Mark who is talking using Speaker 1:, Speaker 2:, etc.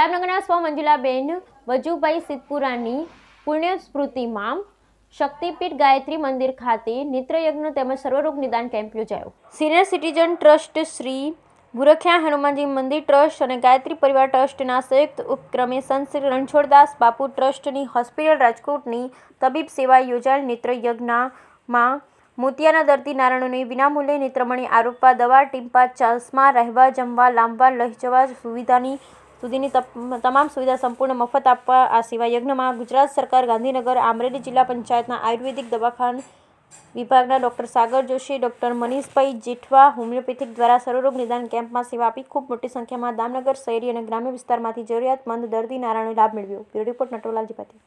Speaker 1: જામનગરના સ્વ મંજુલાબેન વજુભાઈ સિદ્ધપુરાની પુણ્યસ્મૃતિમાં શક્તિપીઠ ગાયત્રી મંદિર ખાતે નેત્રયજ્ઞ તેમજ સર્વરોગ નિદાન કેમ્પ યોજાયો senior citizen trust Shri Bhurakhya Hanumanji મંદિર ટ્રસ્ટ અને ગાયત્રી પરિવાર ટ્રસ્ટના સંયુક્ત ઉપક્રમે સંત શ્રી રણછોડદાસ બાપુ ટ્રસ્ટની હોસ્પિટલ રાજકોટની તબીબ સેવા યોજાયેલ નેત્રયજ્ઞમાં મોતિયાના દર્દી નારાયણોને વિનામૂલ્યે નેત્રમણી આરોપવા દવા ટીમ્પા ચાસમાં રહેવા જમવા લાંબવા લઈ જવા સુવિધાની સુધીની તમામ સુવિધા સંપૂર્ણ મફત આપવા આ સિવાય યજ્ઞમાં ગુજરાત સરકાર ગાંધીનગર આમરેલી જિલ્લા પંચાયતના આયુર્વેદિક દવાખાન વિભાગના doctor Sagar Joshi doctor Manishbhai Jethwa homeopathic દ્વારા સર્વરોગ નિદાન કેમ્પમાં સેવા આપી ખૂબ મોટી સંખ્યામાં દામનગર શહેરી અને ગ્રામ્ય વિસ્તારમાંથી જરૂરિયાતમંદ દર્દી નારાયણનો લાભ મેળવ્યો બ્યુરો રિપોર્ટ નટોલાલજી પાટી